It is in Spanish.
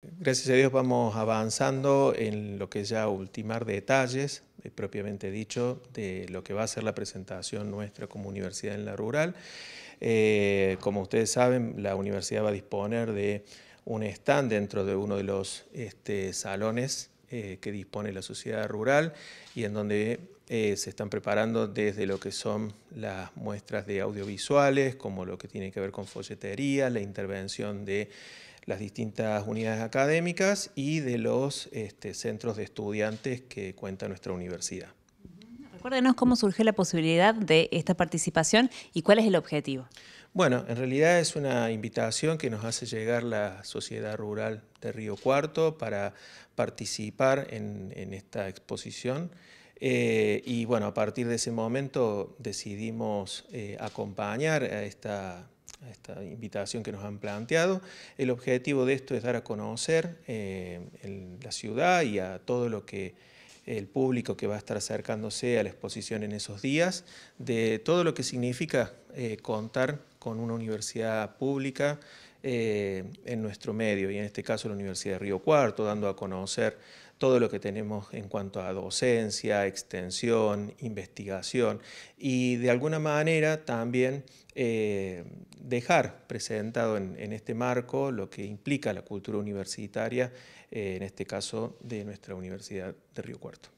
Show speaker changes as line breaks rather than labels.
Gracias a Dios vamos avanzando en lo que es ya ultimar detalles, eh, propiamente dicho, de lo que va a ser la presentación nuestra como universidad en la rural. Eh, como ustedes saben, la universidad va a disponer de un stand dentro de uno de los este, salones eh, que dispone la sociedad rural y en donde se están preparando desde lo que son las muestras de audiovisuales, como lo que tiene que ver con folletería, la intervención de las distintas unidades académicas y de los este, centros de estudiantes que cuenta nuestra universidad.
Acuérdenos cómo surge la posibilidad de esta participación y cuál es el objetivo.
Bueno, en realidad es una invitación que nos hace llegar la Sociedad Rural de Río Cuarto para participar en, esta exposición. Eh, y bueno, a partir de ese momento decidimos eh, acompañar a esta esta invitación que nos han planteado. El objetivo de esto es dar a conocer eh, la ciudad y a todo lo que el público que va a estar acercándose a la exposición en esos días, de todo lo que significa eh, contar con una universidad pública eh, en nuestro medio, y en este caso la Universidad de Río Cuarto, dando a conocer todo lo que tenemos en cuanto a docencia, extensión, investigación y de alguna manera también eh, dejar presentado en, este marco lo que implica la cultura universitaria, eh, en este caso de nuestra Universidad de Río Cuarto.